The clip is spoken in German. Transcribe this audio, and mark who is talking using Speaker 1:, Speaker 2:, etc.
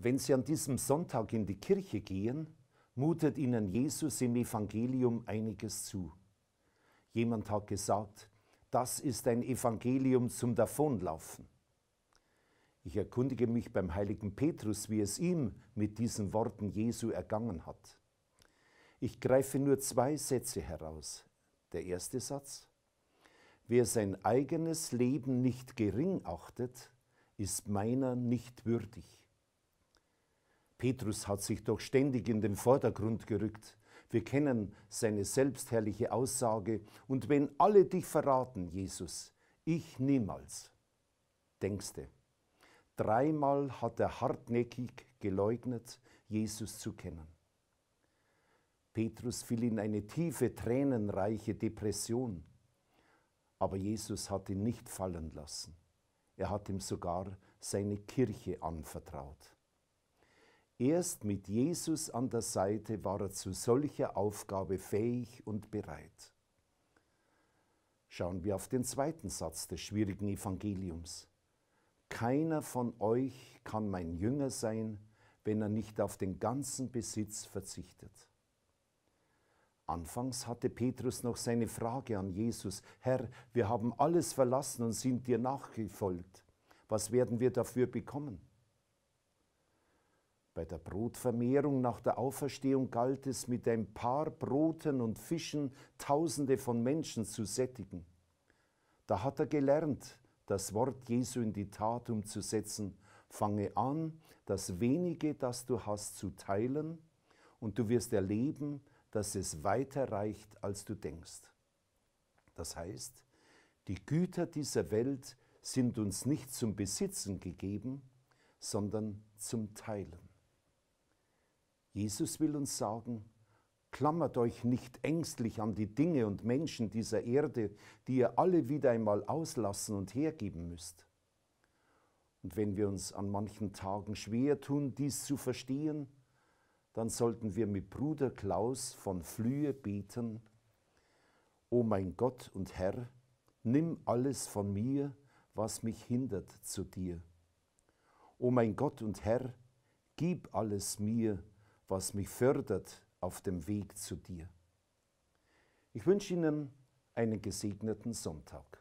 Speaker 1: Wenn Sie an diesem Sonntag in die Kirche gehen, mutet Ihnen Jesus im Evangelium einiges zu. Jemand hat gesagt, das ist ein Evangelium zum Davonlaufen. Ich erkundige mich beim heiligen Petrus, wie es ihm mit diesen Worten Jesu ergangen hat. Ich greife nur zwei Sätze heraus. Der erste Satz, wer sein eigenes Leben nicht gering achtet, ist meiner nicht würdig. Petrus hat sich doch ständig in den Vordergrund gerückt. Wir kennen seine selbstherrliche Aussage, und wenn alle dich verraten, Jesus, ich niemals. Denkste, dreimal hat er hartnäckig geleugnet, Jesus zu kennen. Petrus fiel in eine tiefe, tränenreiche Depression, aber Jesus hat ihn nicht fallen lassen. Er hat ihm sogar seine Kirche anvertraut. Erst mit Jesus an der Seite war er zu solcher Aufgabe fähig und bereit. Schauen wir auf den zweiten Satz des schwierigen Evangeliums. Keiner von euch kann mein Jünger sein, wenn er nicht auf den ganzen Besitz verzichtet. Anfangs hatte Petrus noch seine Frage an Jesus, Herr, wir haben alles verlassen und sind dir nachgefolgt. Was werden wir dafür bekommen? Bei der Brotvermehrung nach der Auferstehung galt es, mit ein paar Broten und Fischen Tausende von Menschen zu sättigen. Da hat er gelernt, das Wort Jesu in die Tat umzusetzen. Fange an, das wenige, das du hast, zu teilen, und du wirst erleben, dass es weiter reicht, als du denkst. Das heißt, die Güter dieser Welt sind uns nicht zum Besitzen gegeben, sondern zum Teilen. Jesus will uns sagen, klammert euch nicht ängstlich an die Dinge und Menschen dieser Erde, die ihr alle wieder einmal auslassen und hergeben müsst. Und wenn wir uns an manchen Tagen schwer tun, dies zu verstehen, dann sollten wir mit Bruder Klaus von Flühe beten, O mein Gott und Herr, nimm alles von mir, was mich hindert zu dir. O mein Gott und Herr, gib alles mir, was mich fördert auf dem Weg zu dir. Ich wünsche Ihnen einen gesegneten Sonntag.